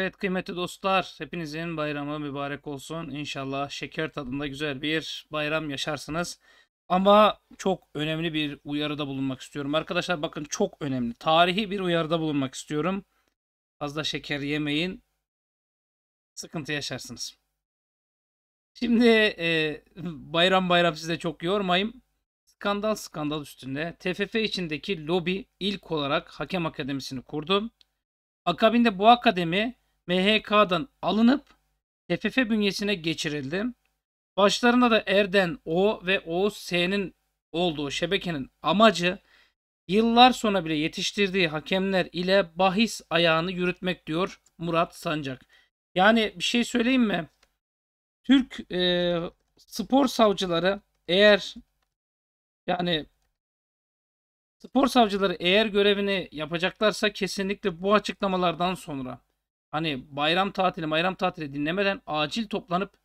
Evet kıymetli dostlar hepinizin bayramı mübarek olsun. İnşallah şeker tadında güzel bir bayram yaşarsınız. Ama çok önemli bir uyarıda bulunmak istiyorum. Arkadaşlar bakın çok önemli. Tarihi bir uyarıda bulunmak istiyorum. Fazla şeker yemeyin. Sıkıntı yaşarsınız. Şimdi e, bayram bayram size çok yormayayım. Skandal skandal üstünde TFF içindeki lobi ilk olarak hakem akademisini kurdu. Akabinde bu akademi MHK'dan alınıp TFF bünyesine geçirildi. Başlarında da Erden O ve OS'nin olduğu şebekenin amacı yıllar sonra bile yetiştirdiği hakemler ile bahis ayağını yürütmek diyor Murat Sancak. Yani bir şey söyleyeyim mi? Türk e, spor savcıları eğer yani spor savcıları eğer görevini yapacaklarsa kesinlikle bu açıklamalardan sonra hani bayram tatili bayram tatili dinlemeden acil toplanıp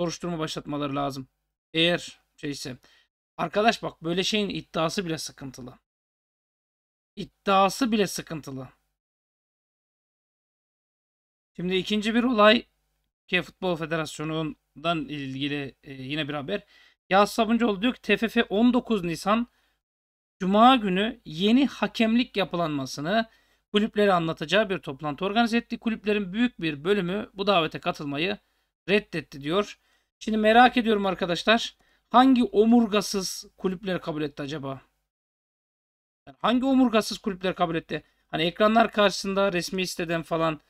soruşturma başlatmaları lazım. Eğer şeyse. Arkadaş bak böyle şeyin iddiası bile sıkıntılı. İddiası bile sıkıntılı. Şimdi ikinci bir olay ki Futbol Federasyonu'ndan ilgili e, yine bir haber. Yağız Sabuncuoğlu diyor ki TFF 19 Nisan Cuma günü yeni hakemlik yapılanmasını kulüpleri anlatacağı bir toplantı organize etti. Kulüplerin büyük bir bölümü bu davete katılmayı reddetti diyor. Şimdi merak ediyorum arkadaşlar. Hangi omurgasız kulüpleri kabul etti acaba? hangi omurgasız kulüpleri kabul etti? Hani ekranlar karşısında resmi siteden falan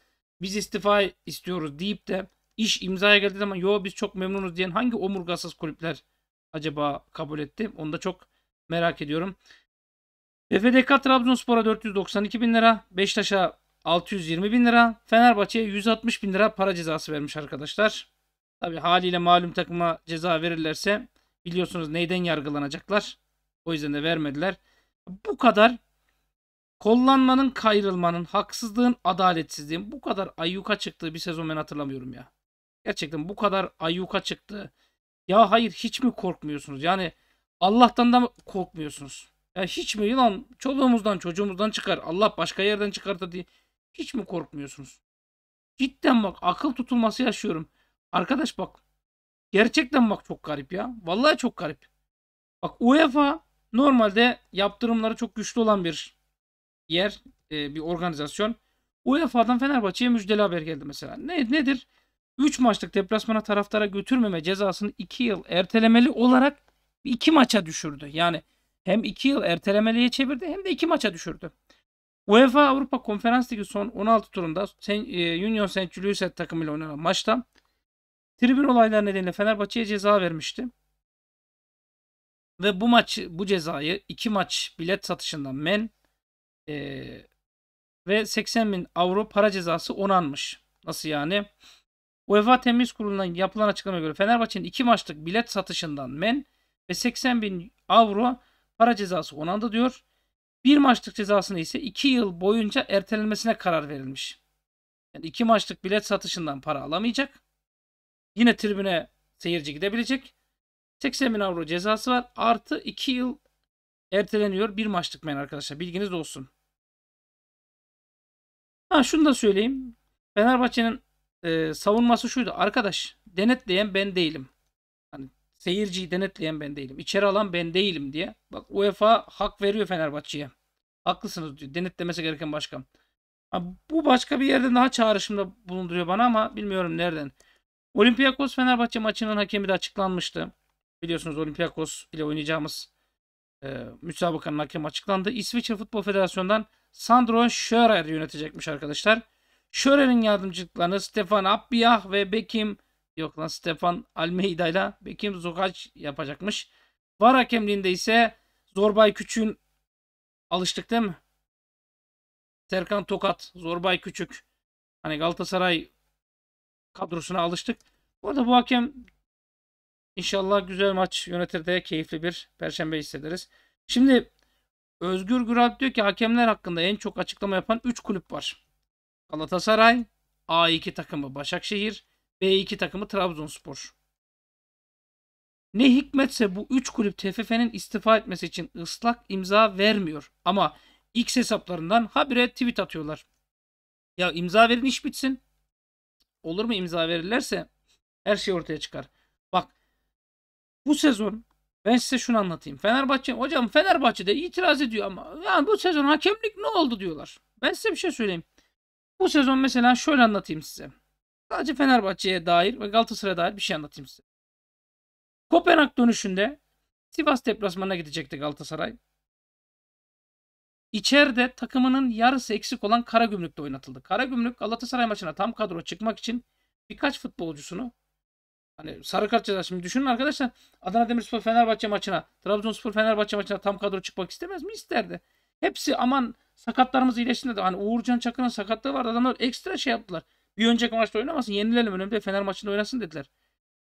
biz istifa istiyoruz deyip de iş imzaya geldiği zaman yo biz çok memnunuz diyen hangi omurgasız kulüpler acaba kabul etti? Onu da çok merak ediyorum. FDK Trabzonspor'a 492 bin lira, Beşiktaş'a 620 bin lira, Fenerbahçe'ye 160 bin lira para cezası vermiş arkadaşlar. Tabi haliyle malum takıma ceza verirlerse biliyorsunuz neyden yargılanacaklar. O yüzden de vermediler. Bu kadar kollanmanın, kayrılmanın, haksızlığın, adaletsizliğin bu kadar ayyuka çıktığı bir sezon ben hatırlamıyorum ya. Gerçekten bu kadar ayyuka çıktı. Ya hayır hiç mi korkmuyorsunuz? Yani Allah'tan da korkmuyorsunuz? Ya hiç mi lan çoluğumuzdan çocuğumuzdan çıkar. Allah başka yerden çıkartır diye. Hiç mi korkmuyorsunuz? Cidden bak akıl tutulması yaşıyorum. Arkadaş bak. Gerçekten bak çok garip ya. Vallahi çok garip. Bak UEFA normalde yaptırımları çok güçlü olan bir yer, e, bir organizasyon. UEFA'dan Fenerbahçe'ye müjdeli haber geldi mesela. Ne, nedir? 3 maçlık deplasmana taraftara götürmeme cezasını 2 yıl ertelemeli olarak 2 maça düşürdü. Yani hem 2 yıl ertelemeliye çevirdi hem de 2 maça düşürdü. UEFA Avrupa Konferans Ligi son 16 turunda e, Union St. Louis takımıyla oynanan maçta tribün olayları nedeniyle Fenerbahçe'ye ceza vermişti. Ve bu maç bu cezayı 2 maç bilet satışından men e, ve 80 bin avro para cezası onanmış. Nasıl yani? UEFA temiz Kurulu'ndan yapılan açıklamaya göre Fenerbahçe'nin 2 maçlık bilet satışından men ve 80 bin avro para cezası onandı diyor. Bir maçlık cezasını ise 2 yıl boyunca ertelenmesine karar verilmiş. Yani 2 maçlık bilet satışından para alamayacak. Yine tribüne seyirci gidebilecek. 80 bin avro cezası var. Artı 2 yıl erteleniyor. Bir maçlık men arkadaşlar. Bilginiz olsun. Ha şunu da söyleyeyim. Fenerbahçe'nin e, savunması şuydu. Arkadaş denetleyen ben değilim. Seyirciyi denetleyen ben değilim. İçeri alan ben değilim diye. Bak UEFA hak veriyor Fenerbahçe'ye. Haklısınız diyor. Denetlemesi gereken başkan. bu başka bir yerden daha çağrışımda bulunduruyor bana ama bilmiyorum nereden. Olympiakos Fenerbahçe maçının hakemi de açıklanmıştı. Biliyorsunuz Olympiakos ile oynayacağımız e, müsabakanın hakemi açıklandı. İsviçre Futbol Federasyonu'ndan Sandro Schörer yönetecekmiş arkadaşlar. Schörer'in yardımcılıklarını Stefan Appiyah ve Bekim Yok lan Stefan Almeida ile Bekim Zogaç yapacakmış. VAR hakemliğinde ise Zorbay Küçük'ün alıştık değil mi? Serkan Tokat, Zorbay Küçük. Hani Galatasaray kadrosuna alıştık. Bu arada bu hakem inşallah güzel maç yönetir de keyifli bir perşembe hissederiz. Şimdi Özgür Güral diyor ki hakemler hakkında en çok açıklama yapan 3 kulüp var. Galatasaray, A2 takımı Başakşehir, B2 takımı Trabzonspor. Ne hikmetse bu 3 kulüp TFF'nin istifa etmesi için ıslak imza vermiyor. Ama X hesaplarından habire tweet atıyorlar. Ya imza verin iş bitsin. Olur mu imza verirlerse her şey ortaya çıkar. Bak bu sezon ben size şunu anlatayım. Fenerbahçe hocam Fenerbahçe'de itiraz ediyor ama yani bu sezon hakemlik ne oldu diyorlar. Ben size bir şey söyleyeyim. Bu sezon mesela şöyle anlatayım size. Sadece Fenerbahçe'ye dair ve Galatasaray'a dair bir şey anlatayım size. Kopenhag dönüşünde Sivas deplasmanına gidecekti Galatasaray. İçeride takımının yarısı eksik olan Karagümrük'te oynatıldı. Karagümrük Galatasaray maçına tam kadro çıkmak için birkaç futbolcusunu hani sarı kart cezası şimdi düşünün arkadaşlar Adana Demirspor Fenerbahçe maçına Trabzonspor Fenerbahçe maçına tam kadro çıkmak istemez mi? isterdi? Hepsi aman sakatlarımız iyileşsin dedi. Hani Uğurcan Çakır'ın sakatlığı vardı. Adamlar ekstra şey yaptılar. Bir önceki maçta oynamasın. Yenilelim önümde, Fener maçında oynasın dediler.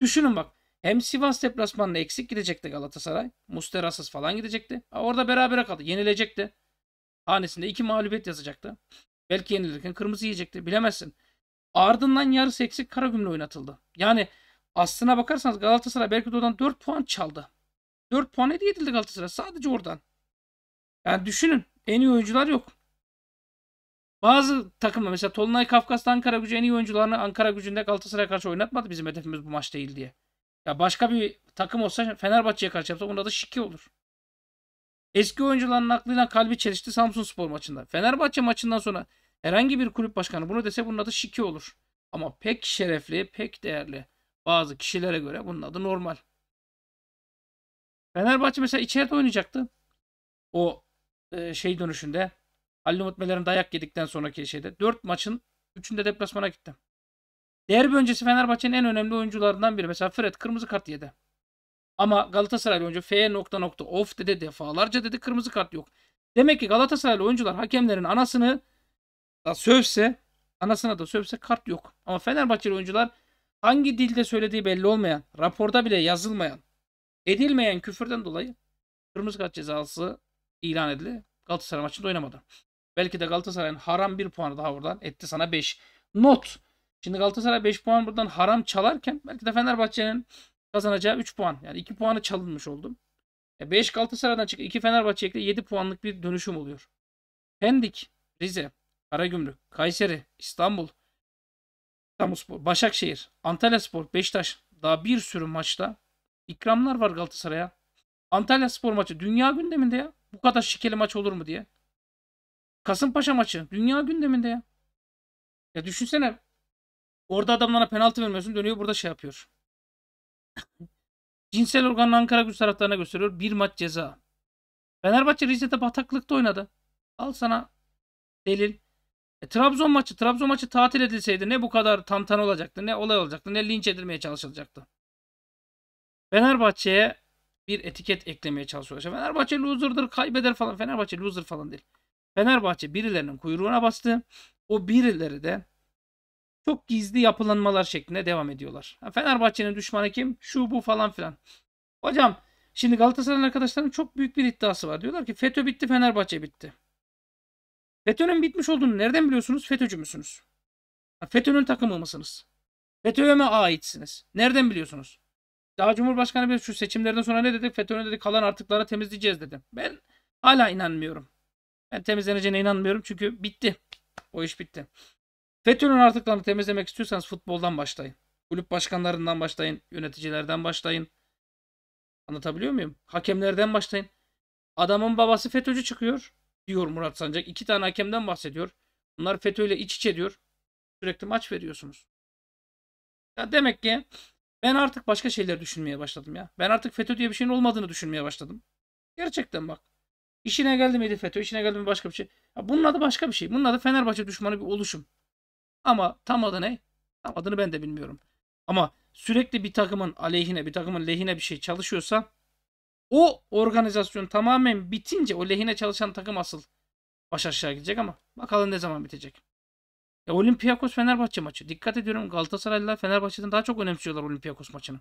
Düşünün bak. Hem Sivas deplasmanına eksik gidecekti Galatasaray. Musterasız falan gidecekti. orada berabere kaldı. Yenilecekti. Hanesinde iki mağlubiyet yazacaktı. Belki yenilirken kırmızı yiyecekti. Bilemezsin. Ardından yarısı eksik Karagümrük oynatıldı. Yani aslına bakarsanız Galatasaray belki de oradan 4 puan çaldı. 4 puan hediye edildi Galatasaray sadece oradan. Yani düşünün en iyi oyuncular yok. Bazı takımlar mesela Tolunay Kafkas'ta Ankara gücü en iyi oyuncularını Ankara gücünde Galatasaray'a karşı oynatmadı bizim hedefimiz bu maç değil diye. Ya başka bir takım olsa Fenerbahçe'ye karşı yapsa bunun adı şike olur. Eski oyuncuların aklıyla kalbi çelişti Samsun Spor maçında. Fenerbahçe maçından sonra herhangi bir kulüp başkanı bunu dese bunun adı şike olur. Ama pek şerefli, pek değerli bazı kişilere göre bunun adı normal. Fenerbahçe mesela içeride oynayacaktı. O e, şey dönüşünde Halil Umut Meler'in dayak yedikten sonraki şeyde. 4 maçın 3'ünde deplasmana gittim. Derbi öncesi Fenerbahçe'nin en önemli oyuncularından biri. Mesela Fred kırmızı kart yedi. Ama Galatasaraylı oyuncu F nokta nokta of dedi defalarca dedi kırmızı kart yok. Demek ki Galatasaraylı oyuncular hakemlerin anasını da sövse anasına da sövse kart yok. Ama Fenerbahçeli oyuncular hangi dilde söylediği belli olmayan, raporda bile yazılmayan, edilmeyen küfürden dolayı kırmızı kart cezası ilan edildi. Galatasaray maçında oynamadı. Belki de Galatasaray'ın haram bir puanı daha buradan etti sana 5. Not. Şimdi Galatasaray 5 puan buradan haram çalarken belki de Fenerbahçe'nin kazanacağı 3 puan. Yani 2 puanı çalınmış oldum. 5 e, Galatasaray'dan çık 2 Fenerbahçe ekle 7 puanlık bir dönüşüm oluyor. Pendik, Rize, Karagümrük, Kayseri, İstanbul, İstanbulspor, Başakşehir, Antalyaspor, Beşiktaş daha bir sürü maçta ikramlar var Galatasaray'a. Antalya Spor maçı dünya gündeminde ya. Bu kadar şikeli maç olur mu diye. Kasımpaşa maçı. Dünya gündeminde ya. Ya düşünsene. Orada adamlara penaltı vermiyorsun. Dönüyor burada şey yapıyor. Cinsel organı Ankara Gücü taraftarına gösteriyor. Bir maç ceza. Fenerbahçe Rize'de bataklıkta oynadı. Al sana delil. E, Trabzon maçı. Trabzon maçı tatil edilseydi ne bu kadar tantan olacaktı, ne olay olacaktı, ne linç edilmeye çalışılacaktı. Fenerbahçe'ye bir etiket eklemeye çalışıyorlar. Fenerbahçe loser'dır, kaybeder falan. Fenerbahçe loser falan değil. Fenerbahçe birilerinin kuyruğuna bastı. O birileri de çok gizli yapılanmalar şeklinde devam ediyorlar. Fenerbahçe'nin düşmanı kim? Şu bu falan filan. Hocam şimdi Galatasaray'ın arkadaşlarının çok büyük bir iddiası var. Diyorlar ki FETÖ bitti Fenerbahçe bitti. FETÖ'nün bitmiş olduğunu nereden biliyorsunuz? FETÖ'cü müsünüz? FETÖ'nün takımı mısınız? FETÖ'ye mi aitsiniz? Nereden biliyorsunuz? Daha Cumhurbaşkanı bir şu seçimlerden sonra ne dedik? FETÖ'nü dedik kalan artıkları temizleyeceğiz dedi. Ben hala inanmıyorum. Ben temizleneceğine inanmıyorum çünkü bitti. O iş bitti. FETÖ'nün artıklarını temizlemek istiyorsanız futboldan başlayın. Kulüp başkanlarından başlayın. Yöneticilerden başlayın. Anlatabiliyor muyum? Hakemlerden başlayın. Adamın babası FETÖ'cü çıkıyor diyor Murat Sancak. İki tane hakemden bahsediyor. Bunlar FETÖ ile iç içe diyor. Sürekli maç veriyorsunuz. Ya demek ki ben artık başka şeyler düşünmeye başladım ya. Ben artık FETÖ diye bir şeyin olmadığını düşünmeye başladım. Gerçekten bak. İşine geldi miydi FETÖ? İşine geldi mi başka bir şey? Ya bunun adı başka bir şey. Bunun adı Fenerbahçe düşmanı bir oluşum. Ama tam adı ne? Tam adını ben de bilmiyorum. Ama sürekli bir takımın aleyhine, bir takımın lehine bir şey çalışıyorsa o organizasyon tamamen bitince o lehine çalışan takım asıl baş aşağı gidecek ama bakalım ne zaman bitecek. Ya Olympiakos Fenerbahçe maçı. Dikkat ediyorum Galatasaraylılar Fenerbahçe'den daha çok önemsiyorlar Olympiakos maçını.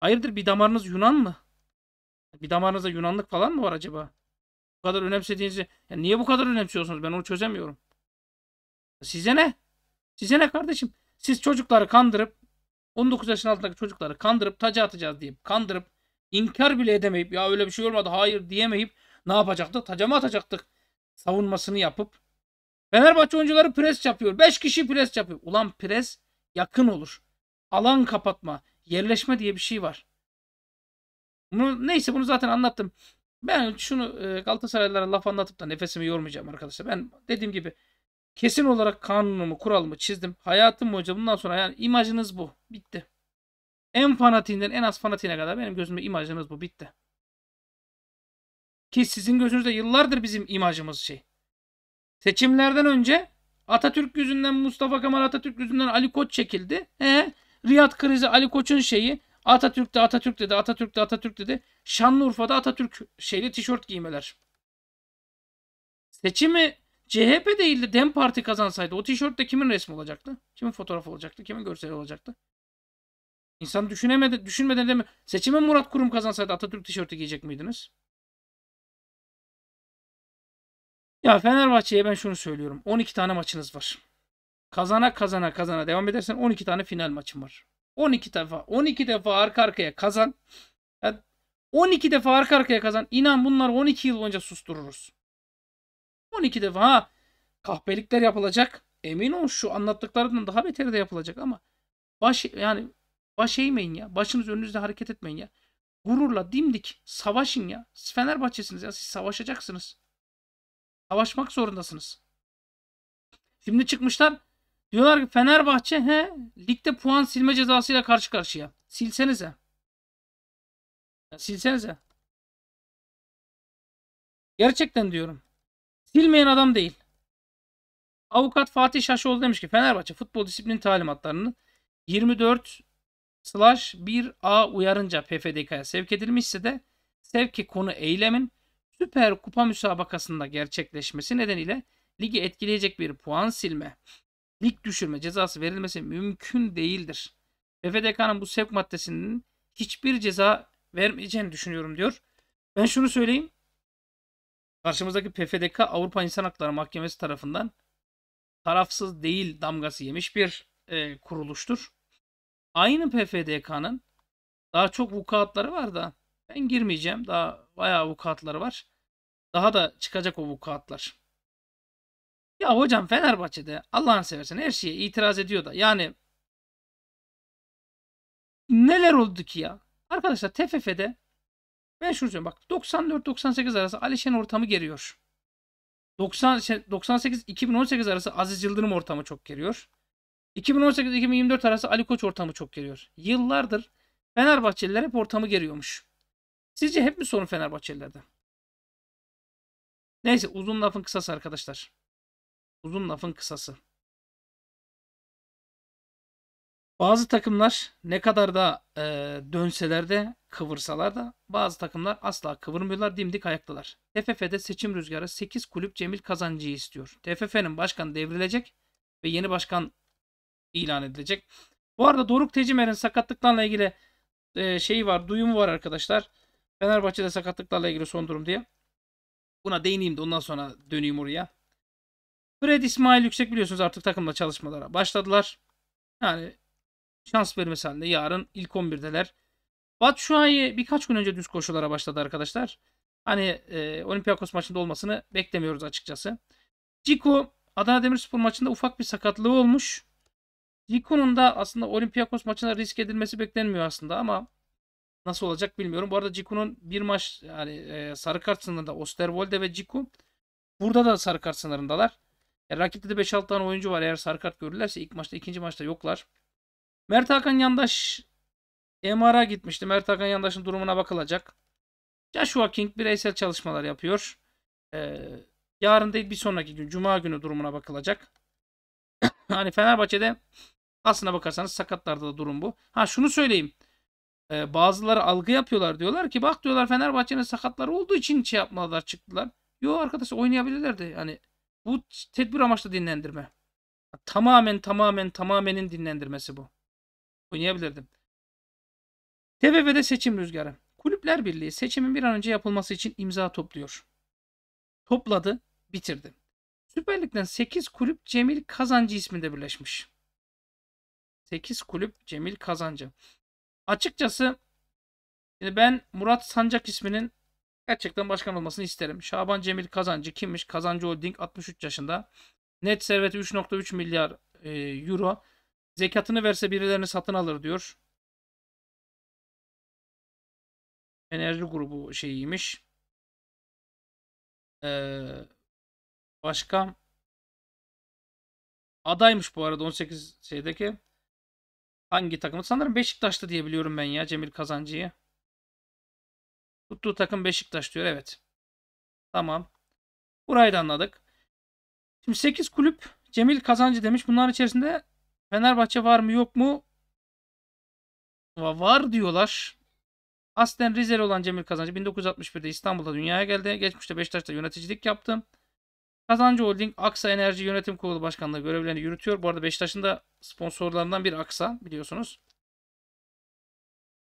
Hayırdır bir damarınız Yunan mı? Bir damarınızda Yunanlık falan mı var acaba? Bu kadar önemsediğinizi yani niye bu kadar önemsiyorsunuz? Ben onu çözemiyorum. Size ne? Size ne kardeşim? Siz çocukları kandırıp 19 yaşın altındaki çocukları kandırıp taca atacağız deyip kandırıp inkar bile edemeyip ya öyle bir şey olmadı hayır diyemeyip ne yapacaktık? Taca mı atacaktık? Savunmasını yapıp Fenerbahçe oyuncuları pres yapıyor. 5 kişi pres yapıyor. Ulan pres yakın olur. Alan kapatma, yerleşme diye bir şey var. Bunu, neyse bunu zaten anlattım. Ben şunu e, Galatasaraylılara laf anlatıp da nefesimi yormayacağım arkadaşlar. Ben dediğim gibi kesin olarak kanunumu, kuralımı çizdim. Hayatım boyunca bundan sonra yani imajınız bu. Bitti. En fanatiğinden en az fanatiğine kadar benim gözümde imajınız bu. Bitti. Ki sizin gözünüzde yıllardır bizim imajımız şey. Seçimlerden önce Atatürk yüzünden Mustafa Kemal Atatürk yüzünden Ali Koç çekildi. He? Riyad krizi Ali Koç'un şeyi. Atatürk de Atatürk dedi, Atatürk de Atatürk dedi. Şanlıurfa'da Atatürk şeyli tişört giymeler. Seçimi CHP değil de DEM Parti kazansaydı o tişörtte kimin resmi olacaktı? Kimin fotoğrafı olacaktı? Kimin görseli olacaktı? İnsan düşünemedi, düşünmeden deme. Seçimi Murat Kurum kazansaydı Atatürk tişörtü giyecek miydiniz? Ya Fenerbahçe'ye ben şunu söylüyorum. 12 tane maçınız var. Kazana kazana kazana devam edersen 12 tane final maçın var. 12 defa 12 defa arka arkaya kazan. Yani 12 defa arka arkaya kazan. İnan bunlar 12 yıl boyunca sustururuz. 12 defa ha kahpelikler yapılacak. Emin ol şu anlattıklarından daha beteri de yapılacak ama baş yani baş eğmeyin ya. Başınız önünüzde hareket etmeyin ya. Gururla dimdik savaşın ya. Fenerbahçesiniz ya siz savaşacaksınız. Savaşmak zorundasınız. Şimdi çıkmışlar Diyorlar ki Fenerbahçe he, ligde puan silme cezasıyla karşı karşıya. Silsenize. silsenize. Gerçekten diyorum. Silmeyen adam değil. Avukat Fatih Şaşoğlu demiş ki Fenerbahçe futbol disiplin talimatlarının 24 slash 1A uyarınca PFDK'ya sevk edilmişse de sevki konu eylemin Süper Kupa müsabakasında gerçekleşmesi nedeniyle ligi etkileyecek bir puan silme lig düşürme cezası verilmesi mümkün değildir. PFDK'nın bu sevk maddesinin hiçbir ceza vermeyeceğini düşünüyorum diyor. Ben şunu söyleyeyim. Karşımızdaki PFDK Avrupa İnsan Hakları Mahkemesi tarafından tarafsız değil damgası yemiş bir e, kuruluştur. Aynı PFDK'nın daha çok vukuatları var da ben girmeyeceğim. Daha bayağı vukuatları var. Daha da çıkacak o vukuatlar. Ya hocam Fenerbahçe'de Allah'ın seversen her şeye itiraz ediyor da. Yani neler oldu ki ya? Arkadaşlar TFF'de ben şunu söyleyeyim bak 94-98 arası Alişen ortamı geriyor. 90 98-2018 şey, arası Aziz Yıldırım ortamı çok geriyor. 2018-2024 arası Ali Koç ortamı çok geriyor. Yıllardır Fenerbahçeliler hep ortamı geriyormuş. Sizce hep mi sorun Fenerbahçelilerde? Neyse uzun lafın kısası arkadaşlar. Uzun lafın kısası. Bazı takımlar ne kadar da e, dönseler de kıvırsalar da bazı takımlar asla kıvırmıyorlar dimdik ayaktalar. TFF'de seçim rüzgarı 8 kulüp Cemil Kazancı'yı istiyor. TFF'nin başkanı devrilecek ve yeni başkan ilan edilecek. Bu arada Doruk Tecimer'in sakatlıklarla ilgili e, şeyi var, duyumu var arkadaşlar. Fenerbahçe'de sakatlıklarla ilgili son durum diye. Buna değineyim de ondan sonra döneyim oraya. Fred İsmail Yüksek biliyorsunuz artık takımda çalışmalara başladılar. Yani şans vermesi halinde yarın ilk 11'deler. Batshuayi birkaç gün önce düz koşulara başladı arkadaşlar. Hani e, Olympiakos maçında olmasını beklemiyoruz açıkçası. Ciko Adana Demirspor maçında ufak bir sakatlığı olmuş. Ciko'nun da aslında Olympiakos maçına risk edilmesi beklenmiyor aslında ama nasıl olacak bilmiyorum. Bu arada Ciko'nun bir maç yani e, sarı kart sınırında Osterwolde ve Ciko burada da sarı kart sınırındalar. Yani rakipte de 5-6 tane oyuncu var. Eğer sarı kart görürlerse ilk maçta ikinci maçta yoklar. Mert Hakan Yandaş MR'a gitmişti. Mert Hakan Yandaş'ın durumuna bakılacak. Joshua King bireysel çalışmalar yapıyor. Ee, yarın değil bir sonraki gün. Cuma günü durumuna bakılacak. hani Fenerbahçe'de aslına bakarsanız sakatlarda da durum bu. Ha şunu söyleyeyim. Ee, bazıları algı yapıyorlar. Diyorlar ki bak diyorlar Fenerbahçe'nin sakatları olduğu için şey yapmadılar çıktılar. Yo arkadaş oynayabilirlerdi. Hani bu tedbir amaçlı dinlendirme. Tamamen tamamen tamamenin dinlendirmesi bu. Oynayabilirdim. TBV'de seçim rüzgarı. Kulüpler Birliği seçimin bir an önce yapılması için imza topluyor. Topladı, bitirdi. Süper Lig'den 8 kulüp Cemil Kazancı isminde birleşmiş. 8 kulüp Cemil Kazancı. Açıkçası ben Murat Sancak isminin Gerçekten başkan olmasını isterim. Şaban Cemil Kazancı kimmiş? Kazancı Holding 63 yaşında. Net serveti 3.3 milyar e, euro. Zekatını verse birilerini satın alır diyor. Enerji grubu şeyiymiş. Ee, başka adaymış bu arada 18 şeydeki hangi takımı sanırım Beşiktaş'ta diye biliyorum ben ya Cemil Kazancı'yı. Tuttuğu takım Beşiktaş diyor. Evet. Tamam. Burayı da anladık. Şimdi 8 kulüp Cemil Kazancı demiş. Bunların içerisinde Fenerbahçe var mı yok mu? Var diyorlar. Aslen Rizeli olan Cemil Kazancı 1961'de İstanbul'da dünyaya geldi. Geçmişte Beşiktaş'ta yöneticilik yaptı. Kazancı Holding Aksa Enerji Yönetim Kurulu Başkanlığı görevlerini yürütüyor. Bu arada Beşiktaş'ın da sponsorlarından bir Aksa biliyorsunuz.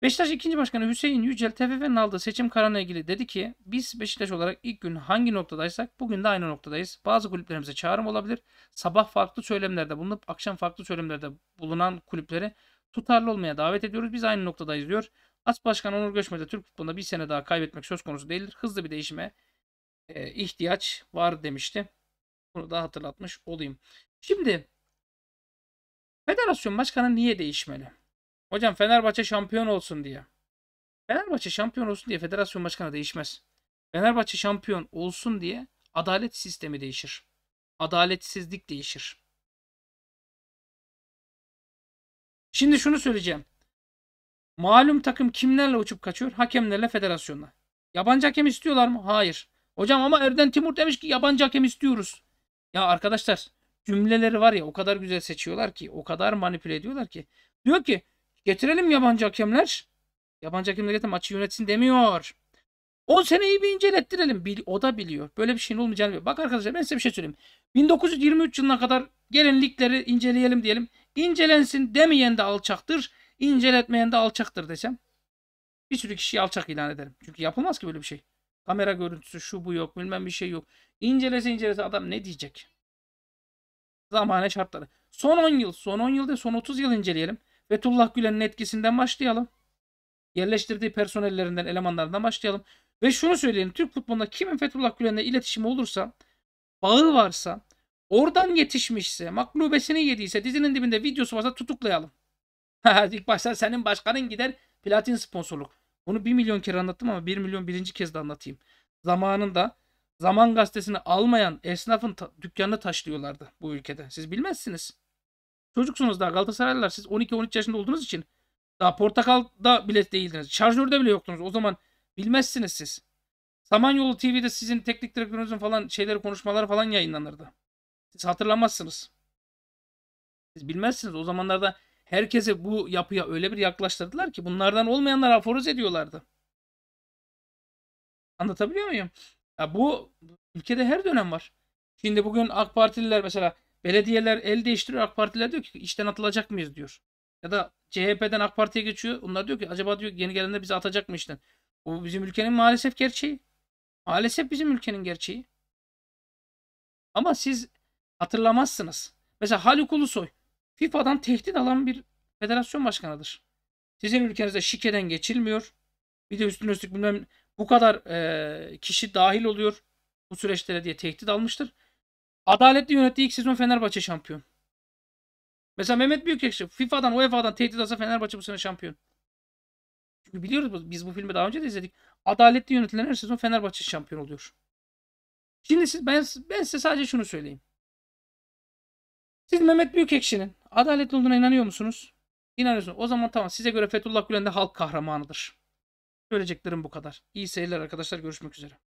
Beşiktaş ikinci başkanı Hüseyin Yücel TFF'nin aldığı seçim kararına ilgili dedi ki biz Beşiktaş olarak ilk gün hangi noktadaysak bugün de aynı noktadayız. Bazı kulüplerimize çağrım olabilir. Sabah farklı söylemlerde bulunup akşam farklı söylemlerde bulunan kulüpleri tutarlı olmaya davet ediyoruz. Biz aynı noktadayız diyor. As Başkan Onur Göçmez de Türk futbolunda bir sene daha kaybetmek söz konusu değildir. Hızlı bir değişime e, ihtiyaç var demişti. Bunu da hatırlatmış olayım. Şimdi federasyon başkanı niye değişmeli? Hocam Fenerbahçe şampiyon olsun diye. Fenerbahçe şampiyon olsun diye federasyon başkanı değişmez. Fenerbahçe şampiyon olsun diye adalet sistemi değişir. Adaletsizlik değişir. Şimdi şunu söyleyeceğim. Malum takım kimlerle uçup kaçıyor? Hakemlerle federasyonla. Yabancı hakem istiyorlar mı? Hayır. Hocam ama Erden Timur demiş ki yabancı hakem istiyoruz. Ya arkadaşlar cümleleri var ya o kadar güzel seçiyorlar ki o kadar manipüle ediyorlar ki. Diyor ki Getirelim yabancı hakemler. Yabancı hakemler getir maçı yönetsin demiyor. O seneyi bir incelettirelim. o da biliyor. Böyle bir şeyin olmayacağını biliyor. Bak arkadaşlar ben size bir şey söyleyeyim. 1923 yılına kadar gelen ligleri inceleyelim diyelim. İncelensin demeyen de alçaktır. İnceletmeyen de alçaktır desem. Bir sürü kişiyi alçak ilan ederim. Çünkü yapılmaz ki böyle bir şey. Kamera görüntüsü şu bu yok bilmem bir şey yok. İncelese incelese adam ne diyecek? Zamane şartları. Son 10 yıl, son 10 yılda son 30 yıl inceleyelim. Fethullah Gülen'in etkisinden başlayalım. Yerleştirdiği personellerinden, elemanlarından başlayalım. Ve şunu söyleyelim. Türk futbolunda kimin Fethullah Gülen'le iletişimi olursa, bağı varsa, oradan yetişmişse, maklubesini yediyse, dizinin dibinde videosu varsa tutuklayalım. İlk başta senin başkanın gider platin sponsorluk. Bunu 1 milyon kere anlattım ama 1 milyon birinci kez de anlatayım. Zamanında Zaman gazetesini almayan esnafın ta- dükkanını taşlıyorlardı bu ülkede. Siz bilmezsiniz. Çocuksunuz daha Galatasaraylılar. Siz 12-13 yaşında olduğunuz için daha portakalda bilet değildiniz. Şarjörde bile yoktunuz. O zaman bilmezsiniz siz. Samanyolu TV'de sizin teknik direktörünüzün falan şeyleri konuşmaları falan yayınlanırdı. Siz hatırlamazsınız. Siz bilmezsiniz. O zamanlarda herkese bu yapıya öyle bir yaklaştırdılar ki bunlardan olmayanlar aforoz ediyorlardı. Anlatabiliyor muyum? Ya bu ülkede her dönem var. Şimdi bugün AK Partililer mesela Belediyeler el değiştiriyor. AK Partiler diyor ki işten atılacak mıyız diyor. Ya da CHP'den AK Parti'ye geçiyor. Onlar diyor ki acaba diyor yeni gelenler bizi atacak mı işten? Bu bizim ülkenin maalesef gerçeği. Maalesef bizim ülkenin gerçeği. Ama siz hatırlamazsınız. Mesela Haluk Ulusoy FIFA'dan tehdit alan bir federasyon başkanıdır. Sizin ülkenizde şikeden geçilmiyor. Bir de üstüne üstlük bilmem bu kadar e, kişi dahil oluyor bu süreçlere diye tehdit almıştır. Adaletli yönettiği ilk sezon Fenerbahçe şampiyon. Mesela Mehmet Büyükekşi FIFA'dan UEFA'dan tehdit alsa Fenerbahçe bu sene şampiyon. Çünkü biliyoruz biz bu filmi daha önce de izledik. Adaletli yönetilen her sezon Fenerbahçe şampiyon oluyor. Şimdi siz, ben, ben size sadece şunu söyleyeyim. Siz Mehmet Büyükekşi'nin adaletli olduğuna inanıyor musunuz? İnanıyorsunuz. O zaman tamam size göre Fethullah Gülen de halk kahramanıdır. Söyleyeceklerim bu kadar. İyi seyirler arkadaşlar. Görüşmek üzere.